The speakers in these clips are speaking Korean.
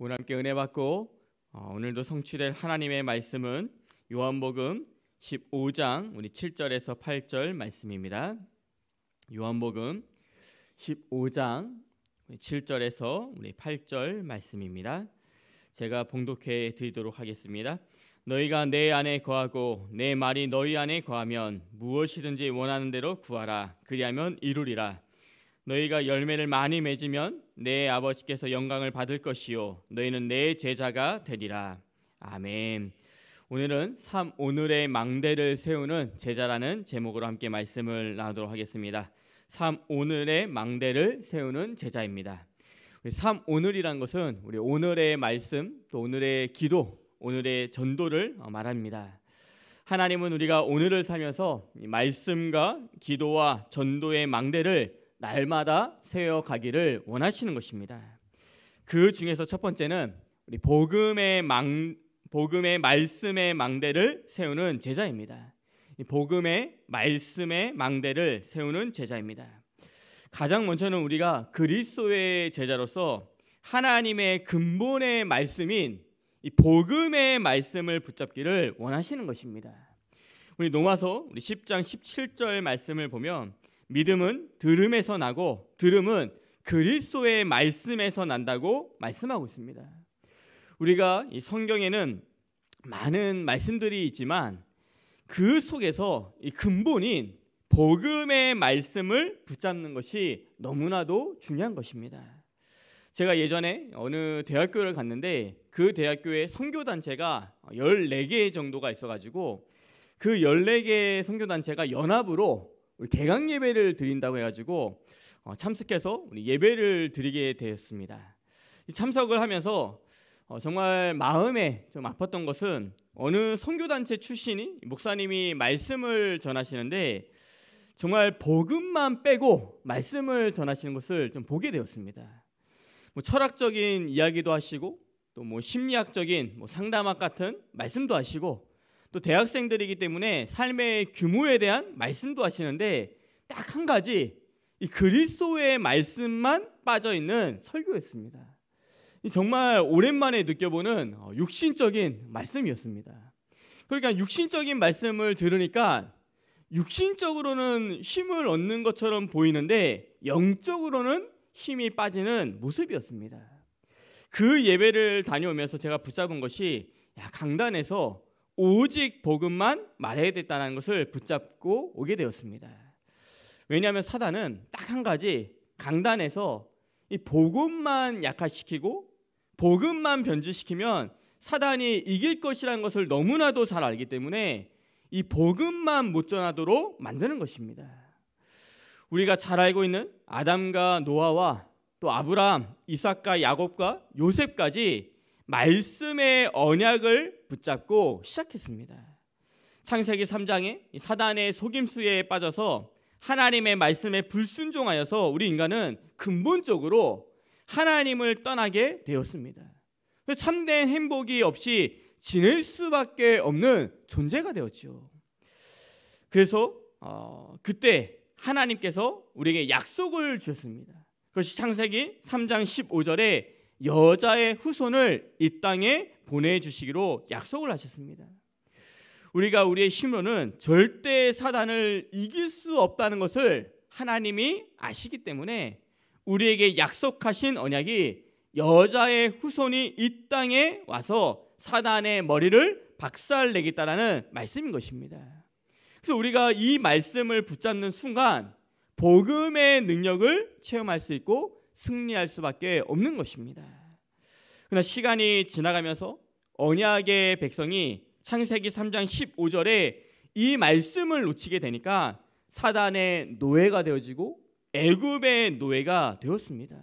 오늘 함께 은혜 받고 어, 오늘도 성취될 하나님의 말씀은 요한복음 15장 우리 7절에서 8절 말씀입니다. 요한복음 15장 7절에서 우리 8절 말씀입니다. 제가 봉독해 드리도록 하겠습니다. 너희가 내 안에 거하고 내 말이 너희 안에 거하면 무엇이든지 원하는 대로 구하라 그리하면 이루리라 너희가 열매를 많이 맺으면 내 아버지께서 영광을 받을 것이요 너희는 내 제자가 되리라. 아멘. 오늘은 삼 오늘의 망대를 세우는 제자라는 제목으로 함께 말씀을 나누도록 하겠습니다. 삼 오늘의 망대를 세우는 제자입니다. 삼 오늘이란 것은 우리 오늘의 말씀 또 오늘의 기도 오늘의 전도를 말합니다. 하나님은 우리가 오늘을 살면서 말씀과 기도와 전도의 망대를 날마다 세워가기를 원하시는 것입니다. 그 중에서 첫 번째는 우리 복음의 망 복음의 말씀의 망대를 세우는 제자입니다. 복음의 말씀의 망대를 세우는 제자입니다. 가장 먼저는 우리가 그리스도의 제자로서 하나님의 근본의 말씀인 복음의 말씀을 붙잡기를 원하시는 것입니다. 우리 노마서 우리 10장 17절 말씀을 보면 믿음은 들음에서 나고 들음은 그리스도의 말씀에서 난다고 말씀하고 있습니다. 우리가 이 성경에는 많은 말씀들이 있지만 그 속에서 이 근본인 복음의 말씀을 붙잡는 것이 너무나도 중요한 것입니다. 제가 예전에 어느 대학교를 갔는데 그 대학교의 선교 단체가 14개 정도가 있어 가지고 그 14개 선교 단체가 연합으로 우리 개강 예배를 드린다고 해가지고 어, 참석해서 우리 예배를 드리게 되었습니다. 참석을 하면서 어, 정말 마음에 좀 아팠던 것은 어느 선교단체 출신이 목사님이 말씀을 전하시는데 정말 복음만 빼고 말씀을 전하시는 것을 좀 보게 되었습니다. 뭐 철학적인 이야기도 하시고 또 뭐 심리학적인 뭐 상담학 같은 말씀도 하시고 또 대학생들이기 때문에 삶의 규모에 대한 말씀도 하시는데 딱 한 가지 이 그리스도의 말씀만 빠져 있는 설교였습니다. 정말 오랜만에 느껴보는 어, 육신적인 말씀이었습니다. 그러니까 육신적인 말씀을 들으니까 육신적으로는 힘을 얻는 것처럼 보이는데 영적으로는 힘이 빠지는 모습이었습니다. 그 예배를 다녀오면서 제가 붙잡은 것이 야, 강단에서 오직 복음만 말해야 됐다는 것을 붙잡고 오게 되었습니다. 왜냐하면 사단은 딱 한 가지 강단에서 이 복음만 약화시키고 복음만 변질시키면 사단이 이길 것이라는 것을 너무나도 잘 알기 때문에 이 복음만 못 전하도록 만드는 것입니다. 우리가 잘 알고 있는 아담과 노아와 또 아브라함, 이삭과 야곱과 요셉까지 말씀의 언약을 붙잡고 시작했습니다. 창세기 3장에 사단의 속임수에 빠져서 하나님의 말씀에 불순종하여서 우리 인간은 근본적으로 하나님을 떠나게 되었습니다. 참된 행복이 없이 지낼 수밖에 없는 존재가 되었죠. 그래서 어, 그때 하나님께서 우리에게 약속을 주셨습니다. 그것이 창세기 3장 15절에 여자의 후손을 이 땅에 보내주시기로 약속을 하셨습니다. 우리가 우리의 힘으로는 절대 사단을 이길 수 없다는 것을 하나님이 아시기 때문에 우리에게 약속하신 언약이 여자의 후손이 이 땅에 와서 사단의 머리를 박살내겠다라는 말씀인 것입니다. 그래서 우리가 이 말씀을 붙잡는 순간 복음의 능력을 체험할 수 있고 승리할 수밖에 없는 것입니다. 그러나 시간이 지나가면서 언약의 백성이 창세기 3장 15절에 이 말씀을 놓치게 되니까 사단의 노예가 되어지고 애굽의 노예가 되었습니다.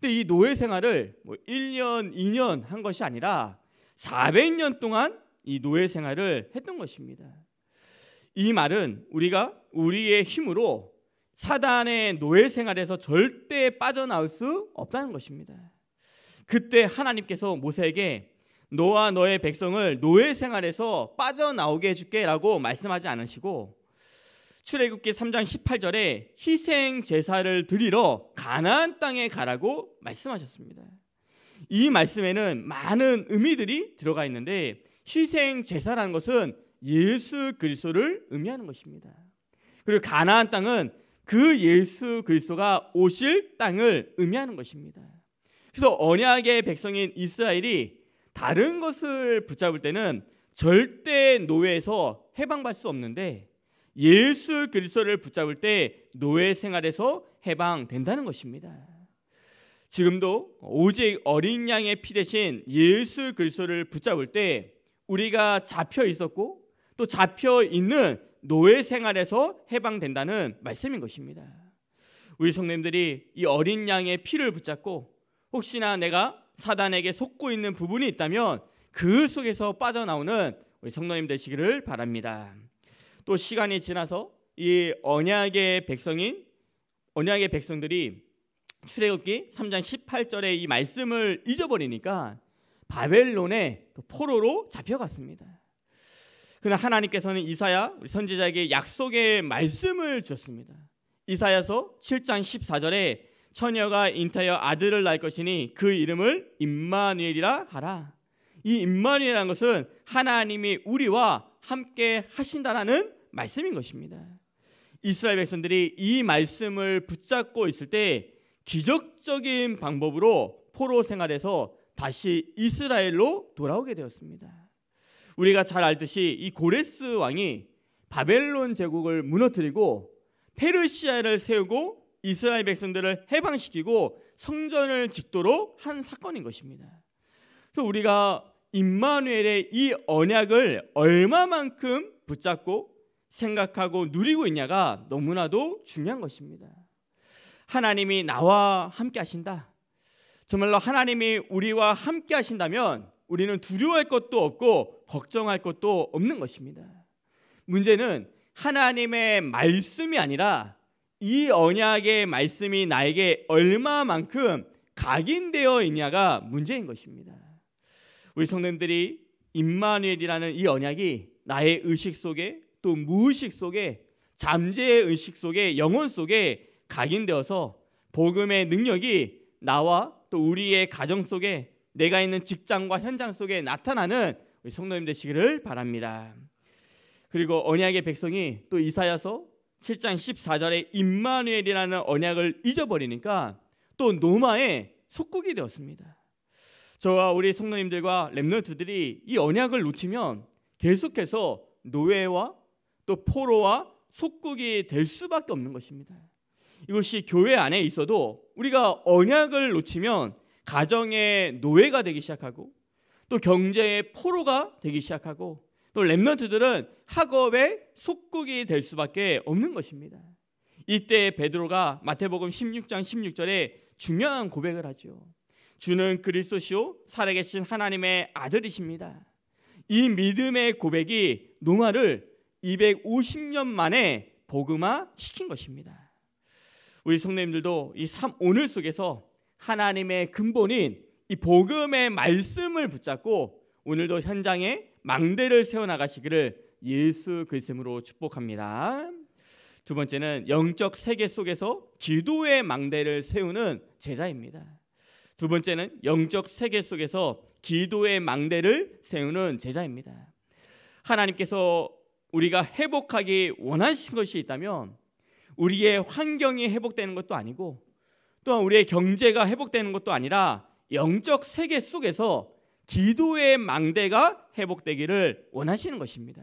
근데 이 노예 생활을 뭐 1년, 2년 한 것이 아니라 400년 동안 이 노예 생활을 했던 것입니다. 이 말은 우리가 우리의 힘으로 사단의 노예 생활에서 절대 빠져나올 수 없다는 것입니다. 그때 하나님께서 모세에게 너와 너의 백성을 노예 생활에서 빠져나오게 해줄게라고 말씀하지 않으시고 출애굽기 3장 18절에 희생 제사를 드리러 가나안 땅에 가라고 말씀하셨습니다. 이 말씀에는 많은 의미들이 들어가 있는데 희생 제사라는 것은 예수 그리스도를 의미하는 것입니다. 그리고 가나안 땅은 그 예수 그리스도가 오실 땅을 의미하는 것입니다. 그래서 언약의 백성인 이스라엘이 다른 것을 붙잡을 때는 절대 노예에서 해방받을 수 없는데 예수 그리스도를 붙잡을 때 노예 생활에서 해방된다는 것입니다. 지금도 오직 어린 양의 피 대신 예수 그리스도를 붙잡을 때 우리가 잡혀 있었고 또 잡혀 있는 노예 생활에서 해방된다는 말씀인 것입니다. 우리 성님들이 이 어린 양의 피를 붙잡고 혹시나 내가 사단에게 속고 있는 부분이 있다면 그 속에서 빠져나오는 우리 성도님 되시기를 바랍니다. 또 시간이 지나서 이 언약의 백성인 언약의 백성들이 출애굽기 3장 18절의 이 말씀을 잊어버리니까 바벨론의 포로로 잡혀갔습니다. 그러나 하나님께서는 이사야 우리 선지자에게 약속의 말씀을 주셨습니다. 이사야서 7장 14절에 처녀가 잉태하여 아들을 낳을 것이니 그 이름을 임마누엘이라 하라. 이 임마누엘이라는 것은 하나님이 우리와 함께 하신다라는 말씀인 것입니다. 이스라엘 백성들이 이 말씀을 붙잡고 있을 때 기적적인 방법으로 포로 생활에서 다시 이스라엘로 돌아오게 되었습니다. 우리가 잘 알듯이 이 고레스 왕이 바벨론 제국을 무너뜨리고 페르시아를 세우고 이스라엘 백성들을 해방시키고 성전을 짓도록 한 사건인 것입니다. 그래서 우리가 임마누엘의 이 언약을 얼마만큼 붙잡고 생각하고 누리고 있냐가 너무나도 중요한 것입니다. 하나님이 나와 함께 하신다. 정말로 하나님이 우리와 함께 하신다면 우리는 두려워할 것도 없고 걱정할 것도 없는 것입니다. 문제는 하나님의 말씀이 아니라 이 언약의 말씀이 나에게 얼마만큼 각인되어 있냐가 문제인 것입니다. 우리 성님들이 임마누엘이라는 이 언약이 나의 의식 속에 또 무의식 속에 잠재의 의식 속에 영혼 속에 각인되어서 복음의 능력이 나와 또 우리의 가정 속에 내가 있는 직장과 현장 속에 나타나는 우리 성도님 되시기를 바랍니다. 그리고 언약의 백성이 또 이사야서 7장 14절에 임마누엘이라는 언약을 잊어버리니까 또 노마의 속국이 되었습니다. 저와 우리 성도님들과 렘넌트들이 이 언약을 놓치면 계속해서 노예와 또 포로와 속국이 될 수밖에 없는 것입니다. 이것이 교회 안에 있어도 우리가 언약을 놓치면 가정의 노예가 되기 시작하고 또 경제의 포로가 되기 시작하고 또 렘넌트들은 학업의 속국이 될 수밖에 없는 것입니다. 이때 베드로가 마태복음 16장 16절에 중요한 고백을 하지 주는 그리스도시요 살아계신 하나님의 아들이십니다. 이 믿음의 고백이 노마를 250년 만에 복음화 시킨 것입니다. 우리 성도님들도 이 삼, 오늘 속에서 하나님의 근본인 이 복음의 말씀을 붙잡고 오늘도 현장에 망대를 세워 나가시기를 예수 그리스도로 축복합니다. 두 번째는 영적 세계 속에서 기도의 망대를 세우는 제자입니다. 두 번째는 영적 세계 속에서 기도의 망대를 세우는 제자입니다. 하나님께서 우리가 회복하기 원하신 것이 있다면 우리의 환경이 회복되는 것도 아니고 또한 우리의 경제가 회복되는 것도 아니라 영적 세계 속에서 기도의 망대가 회복되기를 원하시는 것입니다.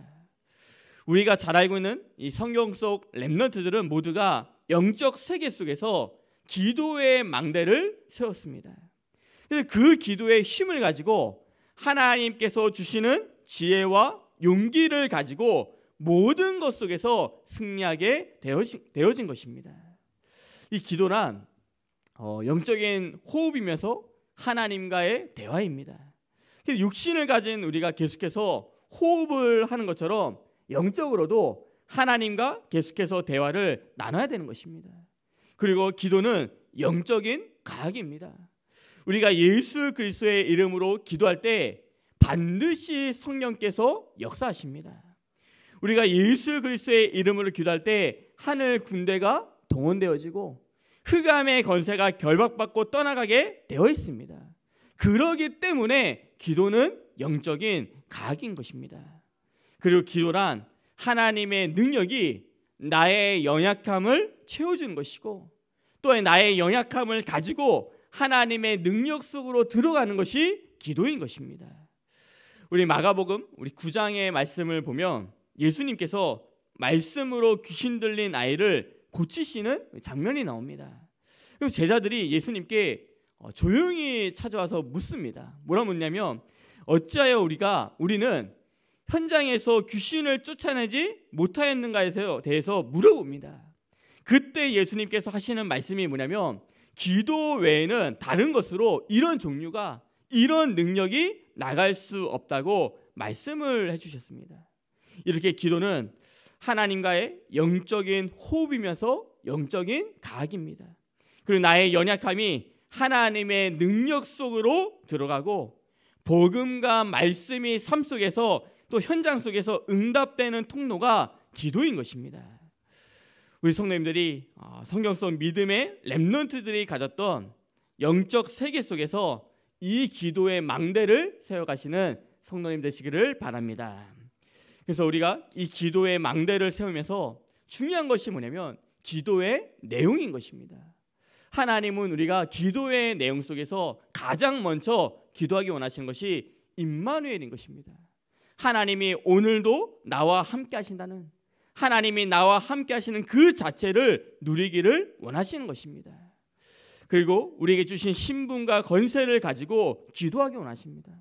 우리가 잘 알고 있는 이 성경 속 렘넌트들은 모두가 영적 세계 속에서 기도의 망대를 세웠습니다. 그래서 그 기도의 힘을 가지고 하나님께서 주시는 지혜와 용기를 가지고 모든 것 속에서 승리하게 되어진, 되어진 것입니다. 이 기도란 어, 영적인 호흡이면서 하나님과의 대화입니다. 육신을 가진 우리가 계속해서 호흡을 하는 것처럼 영적으로도 하나님과 계속해서 대화를 나눠야 되는 것입니다. 그리고 기도는 영적인 가학입니다. 우리가 예수 그리스도의 이름으로 기도할 때 반드시 성령께서 역사하십니다. 우리가 예수 그리스도의 이름으로 기도할 때 하늘 군대가 동원되어지고 흑암의 권세가 결박받고 떠나가게 되어 있습니다. 그러기 때문에 기도는 영적인 각인 것입니다. 그리고 기도란 하나님의 능력이 나의 연약함을 채워주는 것이고 또 나의 연약함을 가지고 하나님의 능력 속으로 들어가는 것이 기도인 것입니다. 우리 마가복음 우리 9장의 말씀을 보면 예수님께서 말씀으로 귀신 들린 아이를 고치시는 장면이 나옵니다. 그럼 제자들이 예수님께 어, 조용히 찾아와서 묻습니다. 뭐라 묻냐면 어찌하여 우리가 우리는 현장에서 귀신을 쫓아내지 못하였는가에 대해서 물어봅니다. 그때 예수님께서 하시는 말씀이 뭐냐면 기도 외에는 다른 것으로 이런 종류가 이런 능력이 나갈 수 없다고 말씀을 해주셨습니다. 이렇게 기도는 하나님과의 영적인 호흡이면서 영적인 가입니다 그리고 나의 연약함이 하나님의 능력 속으로 들어가고 복음과 말씀이 삶 속에서 또 현장 속에서 응답되는 통로가 기도인 것입니다. 우리 성도님들이 어, 성경 속 믿음의 렘넌트들이 가졌던 영적 세계 속에서 이 기도의 망대를 세워가시는 성도님 되시기를 바랍니다. 그래서 우리가 이 기도의 망대를 세우면서 중요한 것이 뭐냐면 기도의 내용인 것입니다. 하나님은 우리가 기도의 내용 속에서 가장 먼저 기도하기 원하시는 것이 임마누엘인 것입니다. 하나님이 오늘도 나와 함께 하신다는 하나님이 나와 함께 하시는 그 자체를 누리기를 원하시는 것입니다. 그리고 우리에게 주신 신분과 권세를 가지고 기도하기 원하십니다.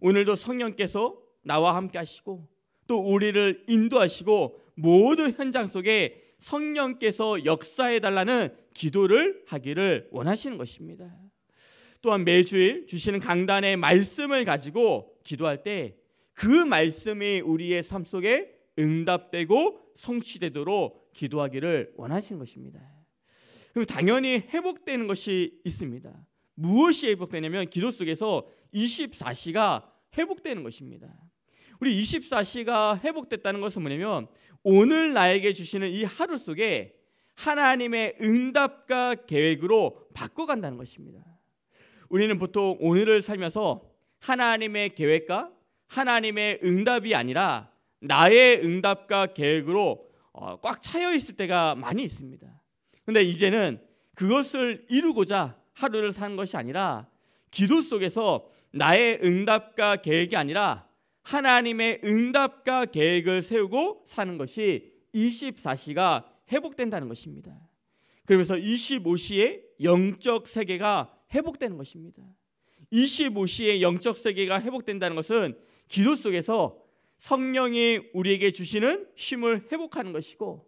오늘도 성령께서 나와 함께 하시고 또 우리를 인도하시고 모든 현장 속에 성령께서 역사해 달라는 기도를 하기를 원하시는 것입니다. 또한 매주일 주시는 강단의 말씀을 가지고 기도할 때 그 말씀이 우리의 삶 속에 응답되고 성취되도록 기도하기를 원하시는 것입니다. 그럼 당연히 회복되는 것이 있습니다. 무엇이 회복되냐면 기도 속에서 24시가 회복되는 것입니다. 우리 24시가 회복됐다는 것은 뭐냐면 오늘 나에게 주시는 이 하루 속에 하나님의 응답과 계획으로 바꿔간다는 것입니다. 우리는 보통 오늘을 살면서 하나님의 계획과 하나님의 응답이 아니라 나의 응답과 계획으로 어, 꽉 차여 있을 때가 많이 있습니다. 근데 이제는 그것을 이루고자 하루를 사는 것이 아니라 기도 속에서 나의 응답과 계획이 아니라 하나님의 응답과 계획을 세우고 사는 것이 24시가 회복된다는 것입니다. 그러면서 25시에 영적 세계가 회복되는 것입니다. 25시에 영적 세계가 회복된다는 것은 기도 속에서 성령이 우리에게 주시는 힘을 회복하는 것이고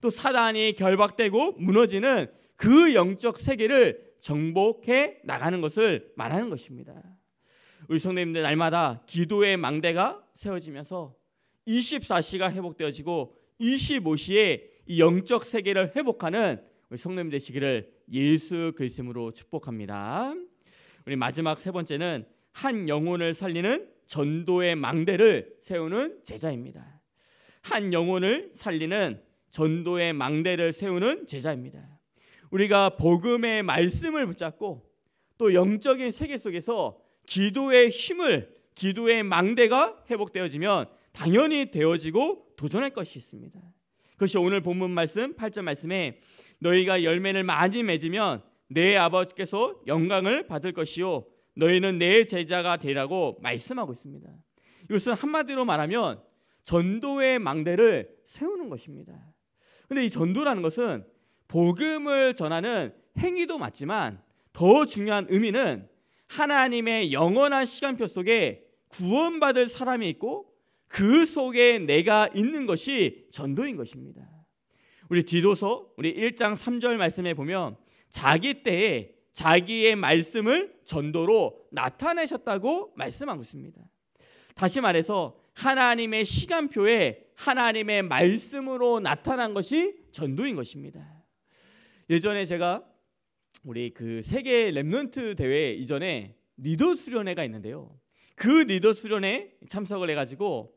또 사단이 결박되고 무너지는 그 영적 세계를 정복해 나가는 것을 말하는 것입니다. 우리 성도님들 날마다 기도의 망대가 세워지면서 24시가 회복되어지고 25시에 이 영적 세계를 회복하는 우리 성님 되시기를 예수 그리스도로 축복합니다. 우리 마지막 세 번째는 한 영혼을 살리는 전도의 망대를 세우는 제자입니다. 한 영혼을 살리는 전도의 망대를 세우는 제자입니다. 우리가 복음의 말씀을 붙잡고 또 영적인 세계 속에서 기도의 힘을 기도의 망대가 회복되어지면 당연히 되어지고 도전할 것이 있습니다. 그것이 오늘 본문 말씀 8절 말씀에 너희가 열매를 많이 맺으면 내 아버지께서 영광을 받을 것이요 너희는 내 제자가 되라고 말씀하고 있습니다. 이것은 한마디로 말하면 전도의 망대를 세우는 것입니다. 근데 이 전도라는 것은 복음을 전하는 행위도 맞지만 더 중요한 의미는 하나님의 영원한 시간표 속에 구원받을 사람이 있고 그 속에 내가 있는 것이 전도인 것입니다. 우리 디도서 우리 1장 3절 말씀에 보면 자기 때에 자기의 말씀을 전도로 나타내셨다고 말씀하고 있습니다. 다시 말해서 하나님의 시간표에 하나님의 말씀으로 나타난 것이 전도인 것입니다. 예전에 제가 우리 그 세계 랩런트 대회 이전에 리더 수련회가 있는데요. 그 리더 수련회 참석을 해가지고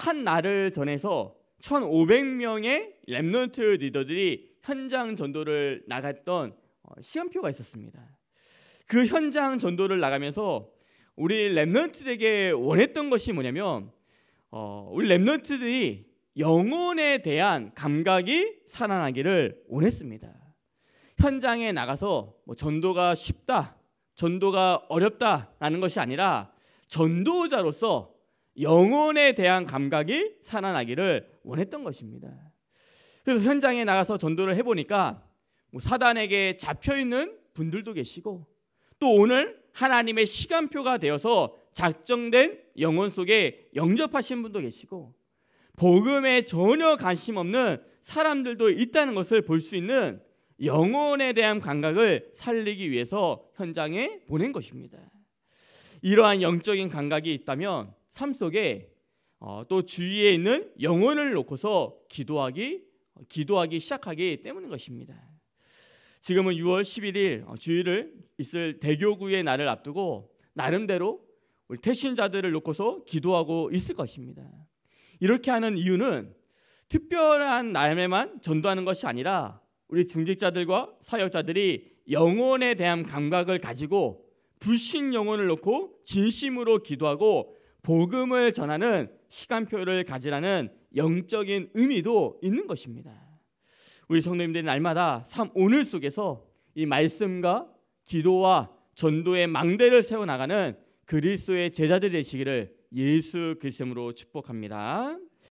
한 날을 전해서 1,500명의 랩넌트 리더들이 현장 전도를 나갔던 어, 시간표가 있었습니다. 그 현장 전도를 나가면서 우리 랩넌트에게 원했던 것이 뭐냐면 어, 우리 랩넌트들이 영혼에 대한 감각이 살아나기를 원했습니다. 현장에 나가서 뭐 전도가 쉽다, 전도가 어렵다라는 것이 아니라 전도자로서 영혼에 대한 감각이 살아나기를 원했던 것입니다. 그래서 현장에 나가서 전도를 해보니까 뭐 사단에게 잡혀 있는 분들도 계시고 또 오늘 하나님의 시간표가 되어서 작정된 영혼 속에 영접하신 분도 계시고 복음에 전혀 관심 없는 사람들도 있다는 것을 볼 수 있는 영혼에 대한 감각을 살리기 위해서 현장에 보낸 것입니다. 이러한 영적인 감각이 있다면 삶 속에 어, 또 주위에 있는 영혼을 놓고서 기도하기 어, 기도하기 시작하기 때문인 것입니다. 지금은 6월 11일 어, 주일을 있을 대교구의 날을 앞두고 나름대로 우리 태신자들을 놓고서 기도하고 있을 것입니다. 이렇게 하는 이유는 특별한 날에만 전도하는 것이 아니라 우리 중직자들과 사역자들이 영혼에 대한 감각을 가지고 불신 영혼을 놓고 진심으로 기도하고 복음을 전하는 시간표를 가지라는 영적인 의미도 있는 것입니다. 우리 성도님들이 날마다 삶 오늘 속에서 이 말씀과 기도와 전도의 망대를 세워 나가는 그리스도의 제자들 되시기를 예수 그리스도로 축복합니다.